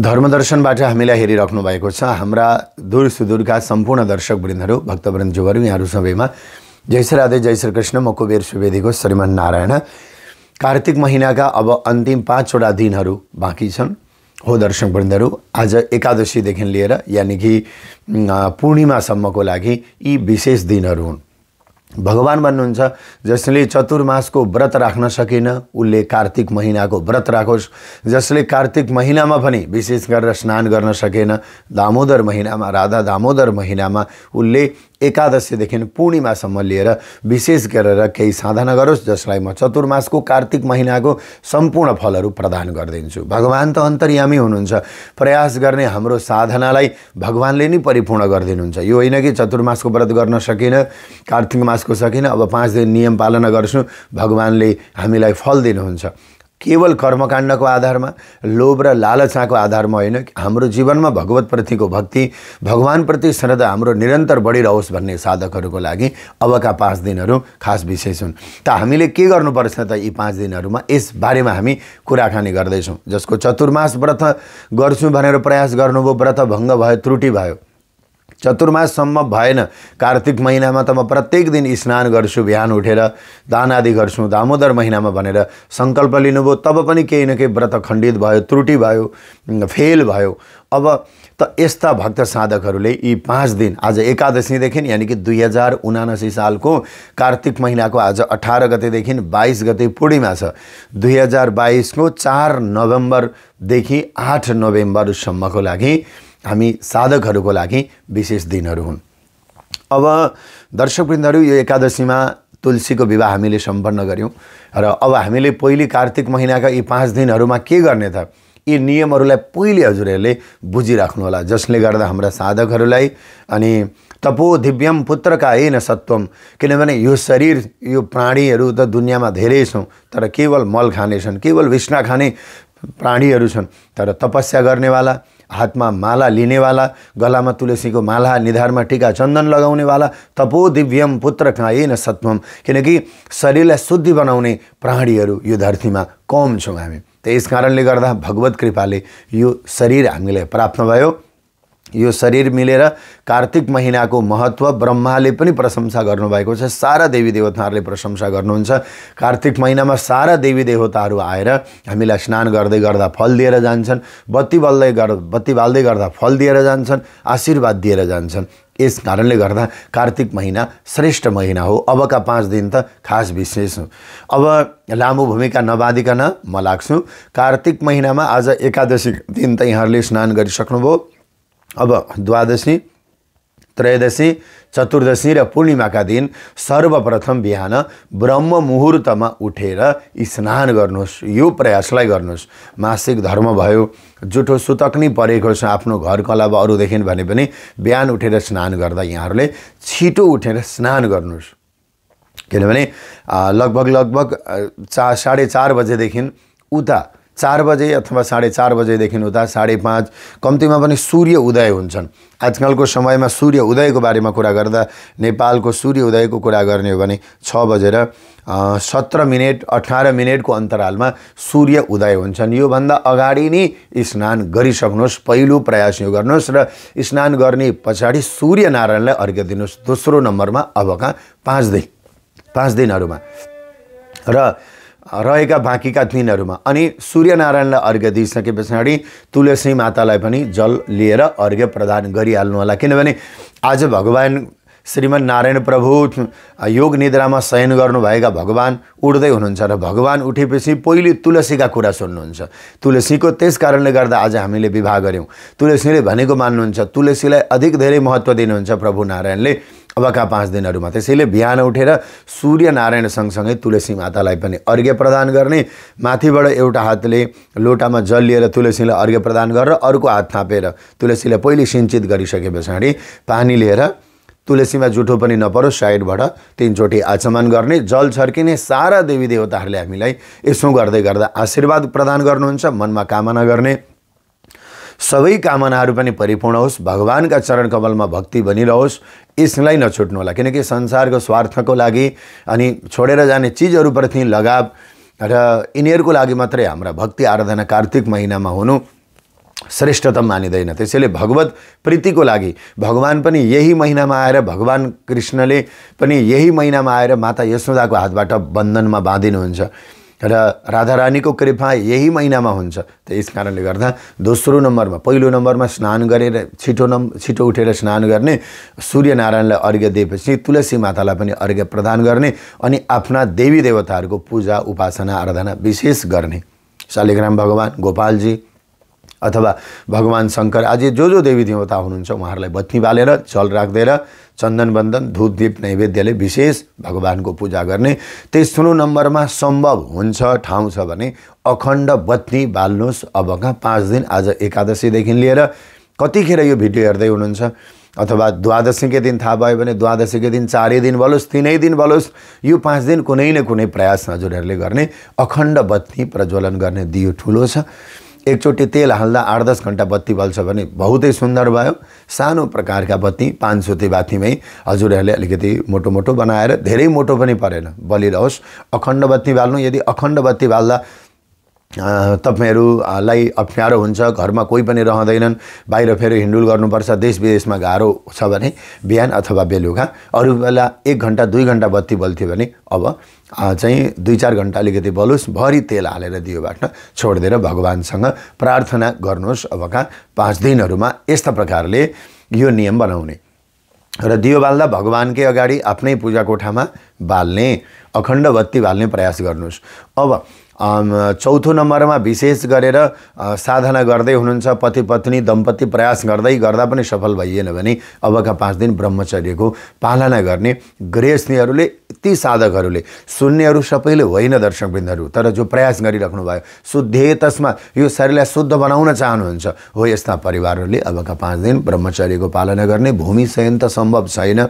धर्मदर्शनबाट हामीलाई हेरिराख्नु भएको छ हाम्रा दूर सुदूरका सम्पूर्ण दर्शक वृन्दहरू भक्तवृन्दज्यूहरू यहाँहरू सबैमा जय श्री राधे जय श्री कृष्ण म कुबेर सुवेदीको श्रीमान नारायण कार्तिक महिनाका अब अन्तिम पाँचवटा दिनहरू बाँकी छन् हो दर्शक वृन्दहरू आज एकादशीदेखि लिएर यानि कि पूर्णिमासम्मको लागि यी विशेष दिनहरू हुन् भगवान् भन्नुहुन्छ जसले चतुर्मासको व्रत राख्न सकेन उसले कार्तिक महिनाको व्रत राखोस् जसले कार्तिक महिनामा पनि विशेष गरेर स्नान गर्न सकेन दामोदर महिनामा राधा दामोदर महिनामा उसले एकादशीदेखि पूर्णिमासम्म लिएर विशेष गरेर केही साधना गरोस् जसलाई म चतुर्मासको कार्तिक महिनाको सम्पूर्ण फलहरू प्रदान गरिदिन्छु भगवान् त अन्तर्यामी हुनुहुन्छ प्रयास गर्ने हाम्रो साधनालाई भगवान्ले नै परिपूर्ण गरिदिनुहुन्छ यो होइन कि चतुर्मासको व्रत गर्न सकिनँ कार्तिक मासको सकिनँ अब पाँच दिन नियम पालना गर्छु भगवान्ले हामीलाई फल दिनुहुन्छ केवल कर्मकाण्डको आधारमा लोभ र लालचाको आधारमा होइन हाम्रो जीवनमा भगवतप्रतिको भक्ति भगवान्प्रति श्रद्धा हाम्रो निरन्तर बढिरहोस् भन्ने साधकहरूको लागि अबका पाँच दिनहरू खास विशेष हुन् त हामीले के गर्नुपर्छ त यी पाँच दिनहरूमा यस बारेमा हामी कुराकानी गर्दैछौँ जसको चतुर्मास व्रत गर्छु भनेर प्रयास गर्नुभयो व्रत भङ्ग भयो त्रुटि भयो चतुर्माससम्म भएन कार्तिक महिनामा त म प्रत्येक दिन स्नान गर्छु बिहान उठेर दान आदि गर्छु दामोदर महिनामा भनेर सङ्कल्प लिनुभयो तब पनि केही न केही व्रत खण्डित भयो त्रुटि भयो फेल भयो अब त यस्ता भक्त साधकहरूले यी पाँच दिन आज एकादशीदेखि यानि कि दुई हजार उनासी सालको कार्तिक महिनाको आज अठार गतेदेखि बाइस गते पूर्णिमा छ दुई हजार बाइसको चार नोभेम्बरदेखि आठ नोभेम्बरसम्मको लागि हामी साधकहरूको लागि विशेष दिनहरू हुन् अब दर्शकवृन्दहरू यो एकादशीमा तुलसीको विवाह हामीले सम्पन्न गऱ्यौँ र अब हामीले पहिले कार्तिक महिनाका यी पाँच दिनहरूमा के गर्ने त यी नियमहरूलाई पहिले हजुरहरूले बुझिराख्नुहोला जसले गर्दा हाम्रा साधकहरूलाई अनि तपो दिव्यम पुत्रका होइन सत्वम किनभने यो शरीर यो प्राणीहरू त दुनियाँमा धेरै छौँ तर केवल मल खाने छन् केवल विष्णा खाने प्राणीहरू छन् तर तपस्या गर्नेवाला हातमा माला लिनेवाला गलामा तुलसीको माला निधारमा टिका चन्दन लगाउनेवाला तपो दिव्यम पुत्र कायेन सत्वम किनकि शरीरलाई शुद्धि बनाउने प्राणीहरू यो धरतीमा कम छौँ हामी त्यस कारणले गर्दा भगवत कृपाले यो शरीर हामीलाई प्राप्त भयो यो शरीर मिलेर कार्तिक महिनाको महत्त्व ब्रह्माले पनि प्रशंसा गर्नुभएको छ सारा देवी देवताहरूले प्रशंसा गर्नुहुन्छ कार्तिक महिनामा सारा देवी देवताहरू आएर हामीलाई स्नान गर्दै गर्दा फल दिएर जान्छन् बत्ती बल्दै गर् बत्ती बाल्दै गर्दा फल दिएर जान्छन् आशीर्वाद दिएर जान्छन् यस कारणले गर्दा कार्तिक महिना श्रेष्ठ महिना हो अबका पाँच दिन त खास विशेष हो अब लामो भूमिका नबाधिकन म लाग्छु कार्तिक महिनामा आज एकादशी दिन त यहाँहरूले स्नान गरिसक्नुभयो अब द्वादशी त्रयोदशी चतुर्दशी र पूर्णिमाका दिन सर्वप्रथम बिहान ब्रह्म मुहुर्तमा उठेर स्नान गर्नुहोस् यो प्रयासलाई गर्नुहोस् मासिक धर्म भयो जुठो सुतक नै परेको छ आफ्नो घरको अलावा अरूदेखि भने पनि बिहान उठेर स्नान गर्दा यहाँहरूले छिटो उठेर स्नान गर्नुहोस् किनभने लगभग लगभग चा साढे चार बजेदेखि उता चार बजे अथवा साढे चार बजेदेखि उता साढे पाँच कम्तीमा पनि सूर्य उदय हुन्छन् आजकलको समयमा सूर्य उदयको बारेमा कुरा गर्दा नेपालको सूर्य उदयको कुरा गर्ने हो भने छ बजेर सत्र मिनट अठार मिनटको अन्तरालमा सूर्य उदय हुन्छन् योभन्दा अगाडि नै स्नान गरिसक्नुहोस् पहिलो प्रयास यो गर्नुहोस् र स्नान गर्ने पछाडि सूर्यनारायणलाई अर्घ्य दिनुहोस् दोस्रो नम्बरमा अबका पाँच दिन पाँच दिनहरूमा र रहेका बाँकीका दिनहरूमा अनि सूर्यनारायणलाई अर्घ्य दिइसके पछाडि तुलसी मातालाई पनि जल लिएर अर्घ्य प्रदान गरिहाल्नु होला किनभने आज भगवान् श्रीमन् नारायण प्रभु योग निद्रामा शयन गर्नुभएका भगवान् उठ्दै हुनुहुन्छ र भगवान् उठेपछि पहिले तुलसीका कुरा सुन्नुहुन्छ तुलसीको त्यस कारणले गर्दा आज हामीले विवाह गऱ्यौँ तुलसीले भनेको मान्नुहुन्छ तुलसीलाई अधिक धेरै महत्त्व दिनुहुन्छ प्रभु नारायणले अबका पाँच दिनहरूमा त्यसैले बिहान उठेर सूर्य नारायण सँगसँगै तुलसी मातालाई पनि अर्घ्य प्रदान गर्ने माथिबाट एउटा हातले लोटामा जल लिएर तुलसीलाई अर्घ्य प्रदान गरेर अर्को हात थापेर तुलसीलाई पहिले सिन्चित गरिसके पछाडि पानी लिएर तुलसीमा जुठो पनि नपरोस् साइडबाट तिनचोटि आचमन गर्ने जल छर्किने सारा देवी देवताहरूले हामीलाई यसो गर्दै गर्दा आशीर्वाद प्रदान गर्नुहुन्छ मनमा कामना गर्ने सबै कामनाहरू पनि परिपूर्ण होस् भगवान्का चरण कमलमा भक्ति बनिरहोस् यसलाई नछुट्नु होला किनकि संसारको स्वार्थको लागि अनि छोडेर जाने चिजहरूप्रति लगाव र यिनीहरूको लागि मात्रै हाम्रा भक्ति आराधना कार्तिक महिनामा हुनु श्रेष्ठतम मानिँदैन त्यसैले भगवत प्रीतिको लागि भगवान् पनि यही महिनामा आएर भगवान् कृष्णले पनि यही महिनामा आएर माता यशोदाको हातबाट बन्धनमा बाँधिनुहुन्छ र रानीको कृपा यही महिनामा हुन्छ त कारणले गर्दा दोस्रो नम्बरमा पहिलो नम्बरमा स्नान गरेर छिटो नम् छिटो उठेर स्नान गर्ने सूर्यनारायणलाई अर्घ्य दिएपछि तुलसी मातालाई पनि अर्घ्य प्रदान गर्ने अनि आफ्ना देवी देवताहरूको पूजा उपासना आराधना विशेष गर्ने शालिग्राम भगवान् गोपालजी अथवा भगवान् शङ्कर आज जो जो देवी देवता हुनुहुन्छ उहाँहरूलाई बत्ती बालेर जल राखिदिएर चन्दन बन्दन धुप दीप नैवेद्यले विशेष भगवानको पूजा गर्ने तेस्रो नम्बरमा सम्भव हुन्छ ठाउँ छ भने अखण्ड बत्ती बाल्नुहोस् अब कहाँ पाँच दिन आज एकादशीदेखि लिएर कतिखेर यो भिडियो हेर्दै हुनुहुन्छ अथवा द्वादशीकै दिन थाहा भयो भने द्वादशीकै दिन चारै दिन बलोस् तिनै दिन बलोस् यो पाँच दिन कुनै न कुनै प्रयास हजुरहरूले गर्ने अखण्ड बत्ती प्रज्वलन गर्ने दियो ठुलो छ एकचोटि तेल हाल्दा आठ दस घन्टा बत्ती बल्छ भने बहुतै सुन्दर भयो सानो प्रकारका बत्ती पाँच सुते बाथीमै हजुरहरूले अलिकति मोटो मोटो बनाएर धेरै मोटो पनि परेन बलिरहोस् अखण्ड बत्ती बाल्नु यदि अखण्ड बत्ती बाल्दा तपाईँहरूलाई अप्ठ्यारो हुन्छ घरमा कोही पनि रहँदैनन् बाहिर फेरि हिँडुल गर्नुपर्छ देश विदेशमा गाह्रो छ भने बिहान अथवा बेलुका अरू बेला एक घन्टा दुई घन्टा बत्ती बल्थ्यो भने अब चाहिँ दुई चार घन्टा अलिकति बलोस् भरि तेल हालेर दियो बाट्न छोडिदिएर भगवान्सँग प्रार्थना गर्नुहोस् अबका पाँच दिनहरूमा यस्ता प्रकारले यो नियम बनाउने र दियो बाल्दा भगवान्कै अगाडि आफ्नै पूजा कोठामा बाल्ने अखण्ड बत्ती बाल्ने प्रयास गर्नुहोस् अब चौथो नम्बरमा विशेष गरेर साधना गर्दै हुनुहुन्छ पति पत्नी दम्पति प्रयास गर्दै गर्दा पनि सफल भइएन भने अबका पाँच दिन ब्रह्मचर्यको पालना गर्ने गृहस्थीहरूले ती साधकहरूले सुन्नेहरू सबैले होइन दर्शकवृन्दहरू तर जो प्रयास गरिराख्नु भयो शुद्धे तसमा यो शरीरलाई शुद्ध बनाउन चाहनुहुन्छ हो यस्ता परिवारहरूले अबका पाँच दिन ब्रह्मचर्यको पालना गर्ने भूमि सयन त सम्भव छैन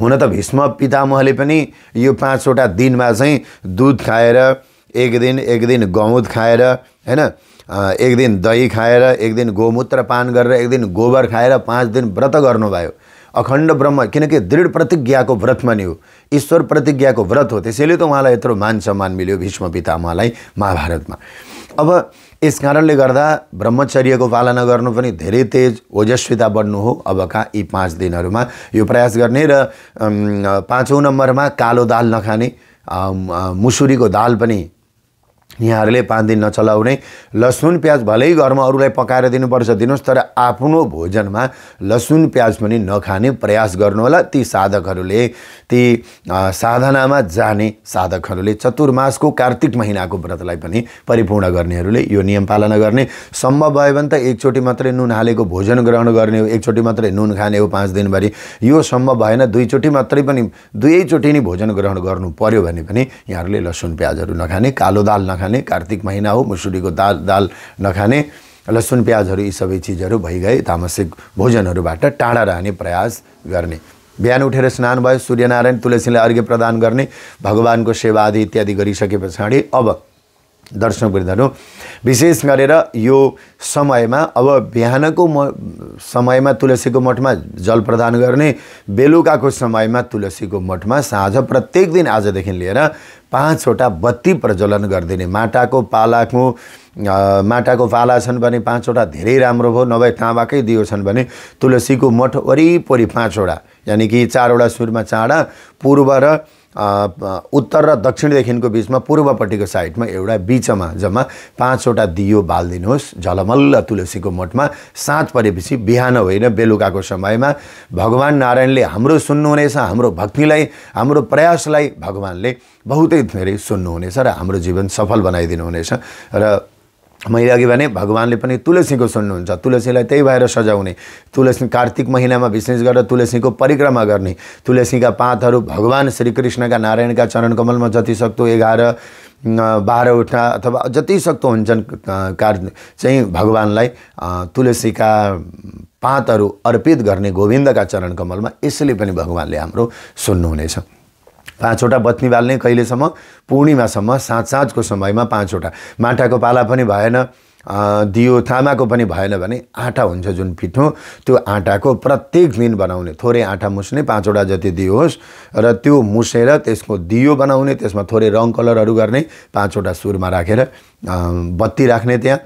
हुन त भीष्म पितामहले पनि यो पाँचवटा दिनमा चाहिँ दुध खाएर एक दिन एक दिन गहुँत खाएर होइन एक दिन दही खाएर एक दिन गोमूत्र पान गरेर एक दिन गोबर खाएर पाँच दिन व्रत गर्नुभयो अखण्ड ब्रह्म किनकि दृढ प्रतिज्ञाको व्रत पनि हो ईश्वर प्रतिज्ञाको व्रत हो त्यसैले त उहाँलाई यत्रो मान सम्मान मिल्यो भीष्म पितामहलाई महाभारतमा अब यस कारणले गर्दा ब्रह्मचर्यको पालना गर्नु पनि धेरै तेज ओजस्विता बढ्नु हो अबका यी पाँच दिनहरूमा यो प्रयास गर्ने र पाँचौँ नम्बरमा कालो दाल नखाने मुसुरीको दाल पनि यहाँहरूले पाँच दिन नचलाउने लसुन प्याज भलै घरमा अरूलाई पकाएर दिनुपर्छ दिनुहोस् तर आफ्नो भोजनमा लसुन प्याज पनि नखाने प्रयास गर्नुहोला ती साधकहरूले ती साधनामा जाने साधकहरूले चतुर्मासको कार्तिक महिनाको व्रतलाई पनि परिपूर्ण गर्नेहरूले यो नियम पालना गर्ने सम्भव भयो भने त एकचोटि मात्रै नुन हालेको भोजन ग्रहण गर्ने हो एकचोटि मात्रै नुन खाने हो पाँच दिनभरि यो सम्भव भएन दुईचोटि मात्रै पनि दुवैचोटि नै भोजन ग्रहण गर्नु पर्यो भने पनि यहाँहरूले लसुन प्याजहरू नखाने कालो दाल न नखाने कार्तिक महिना हो मुसुरीको दाल दाल नखाने लसुन प्याजहरू यी सबै चिजहरू भइगए तामसिक भोजनहरूबाट टाढा रहने प्रयास गर्ने बिहान उठेर स्नान भयो सूर्यनारायण तुलसीलाई अर्घ्य प्रदान गर्ने भगवानको सेवा आदि इत्यादि गरिसके पछाडि अब दर्शन वृद्धहरू विशेष गरेर यो समयमा अब बिहानको म समयमा तुलसीको मठमा जल प्रदान गर्ने बेलुकाको समयमा तुलसीको मठमा साँझ प्रत्येक दिन आजदेखि लिएर पाँचवटा बत्ती प्रज्वलन गरिदिने माटाको पालाको माटाको पाला छन् भने पाँचवटा धेरै राम्रो भयो नभए ताँबाकै दियो छन् भने तुलसीको मठ वरिपरि पाँचवटा यानि कि चारवटा सुरमा चाँडा पूर्व र उत्तर र दक्षिणदेखिको बिचमा पूर्वपट्टिको साइडमा एउटा बिचमा जम्मा पाँचवटा दियो बालिदिनुहोस् झलमल्ल तुलसीको मोठमा साँझ परेपछि बिहान होइन बेलुकाको समयमा भगवान् नारायणले हाम्रो सुन्नुहुनेछ हाम्रो भक्तिलाई हाम्रो प्रयासलाई भगवान्ले बहुतै धेरै सुन्नुहुनेछ र हाम्रो जीवन सफल बनाइदिनुहुनेछ र मैले अघि भने भगवान्ले पनि तुलसीको सुन्नुहुन्छ तुलसीलाई त्यही भएर सजाउने तुलसी कार्तिक महिनामा विशेष गरेर तुलसीको परिक्रमा गर्ने तुलसीका पातहरू भगवान् श्रीकृष्णका नारायणका चरण कमलमा जति जतिसक्दो एघार बाह्रवटा अथवा जतिसक्दो हुन्छन् कार चाहिँ भगवान्लाई तुलसीका पातहरू अर्पित गर्ने गोविन्दका चरण कमलमा यसले पनि भगवान्ले हाम्रो सुन्नुहुनेछ पाँचवटा बत्नी बाल्ने कहिलेसम्म पूर्णिमासम्म साँझ साँझको समयमा पाँचवटा माटाको पाला पनि भएन दियो तामाको पनि भएन भने आँटा हुन्छ जुन पिठो त्यो आँटाको प्रत्येक दिन बनाउने थोरै आँटा मुस्ने पाँचवटा जति दियो होस् र त्यो मुसेर त्यसको दियो बनाउने त्यसमा थोरै रङ कलरहरू गर्ने पाँचवटा सुरमा राखेर बत्ती राख्ने त्यहाँ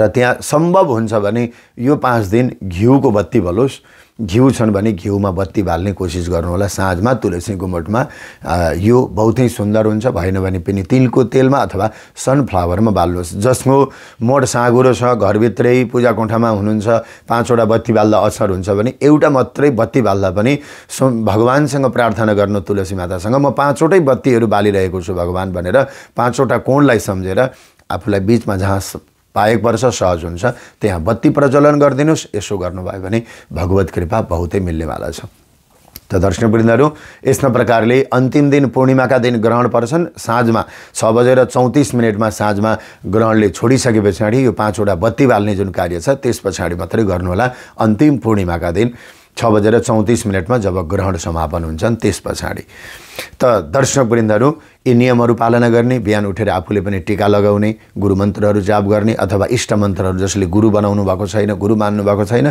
र त्यहाँ सम्भव हुन्छ भने यो पाँच दिन घिउको बत्ती भलोस् घिउ छन् भने घिउमा बत्ती बाल्ने कोसिस गर्नुहोला साँझमा तुलसी गुमटमा यो बहुतै सुन्दर हुन्छ भएन भने पनि तिलको तेलमा अथवा सनफ्लावरमा बाल्नुहोस् जसको मोड साँगुरो छ घरभित्रै पूजा कोठामा हुनुहुन्छ पाँचवटा बत्ती बाल्दा असर हुन्छ भने एउटा मात्रै बत्ती बाल्दा पनि भगवान्सँग प्रार्थना गर्नु तुलसी मातासँग म पाँचवटै बत्तीहरू बालिरहेको छु भगवान् भनेर पाँचवटा कोणलाई सम्झेर आफूलाई बिचमा जहाँ पाएको वर्ष सहज हुन्छ त्यहाँ बत्ती प्रज्वलन गरिदिनुहोस् यसो गर्नुभयो भने भगवत कृपा बहुतै मिल्नेवाला छ त दर्शन वृन्दहरू यस्तो प्रकारले अन्तिम दिन पूर्णिमाका दिन ग्रहण पर्छन् साँझमा छ बजेर चौतिस मिनटमा साँझमा ग्रहणले छोडिसके पछाडि यो पाँचवटा बत्ती बाल्ने जुन कार्य छ त्यस पछाडि मात्रै गर्नुहोला अन्तिम पूर्णिमाका दिन छ बजेर चौतिस मिनटमा जब ग्रहण समापन हुन्छन् त्यस पछाडि त दर्शक वृन्दहरू यी नियमहरू पालना गर्ने बिहान उठेर आफूले पनि टिका लगाउने गुरु मन्त्रहरू जाप गर्ने अथवा इष्ट इष्टमन्त्रहरू जसले गुरु बनाउनु भएको छैन गुरु मान्नु भएको छैन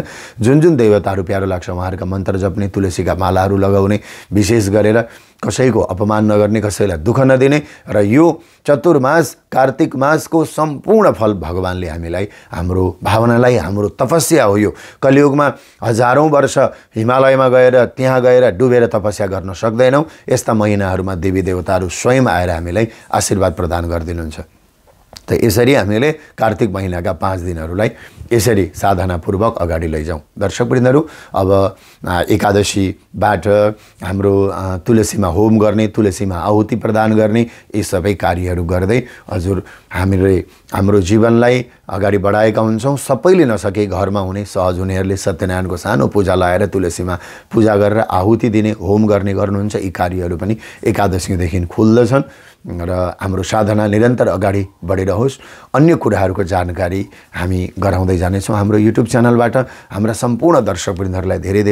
जुन जुन देवताहरू प्यारो लाग्छ उहाँहरूका मन्त्र जप्ने तुलसीका मालाहरू लगाउने विशेष गरेर कसैको अपमान नगर्ने कसैलाई दुःख नदिने र यो चतुर्मास कार्तिक मासको सम्पूर्ण फल भगवान्ले हामीलाई हाम्रो भावनालाई हाम्रो तपस्या हो यो कलियुगमा हजारौँ वर्ष हिमालयमा गएर त्यहाँ गएर डुबेर तपस्या गर्न सक्दैनौँ यस्ता महिनाहरूमा देवी देवताहरू स्वयं आएर हामीलाई आशीर्वाद प्रदान गरिदिनुहुन्छ त यसरी हामीले कार्तिक महिनाका पाँच दिनहरूलाई यसरी साधनापूर्वक अगाडि लैजाउँ दर्शकवृन्दहरू अब एकादशीबाट हाम्रो तुलसीमा होम गर्ने तुलसीमा आहुति प्रदान गर्ने यी सबै कार्यहरू गर्दै हजुर हामीले हाम्रो जीवनलाई अगाडि बढाएका हुन्छौँ सबैले नसके घरमा हुने सहज हुनेहरूले सत्यनारायणको सानो पूजा लगाएर तुलसीमा पूजा गरेर आहुति दिने होम गर्ने गर्नुहुन्छ यी कार्यहरू पनि एकादशीदेखि खुल्दछन् र हाम्रो साधना निरन्तर अगाडि बढिरहोस् अन्य कुराहरूको जानकारी हामी गराउँदै जानेछौँ हाम्रो युट्युब च्यानलबाट हाम्रा सम्पूर्ण दर्शकवृन्दहरूलाई धेरै धेरै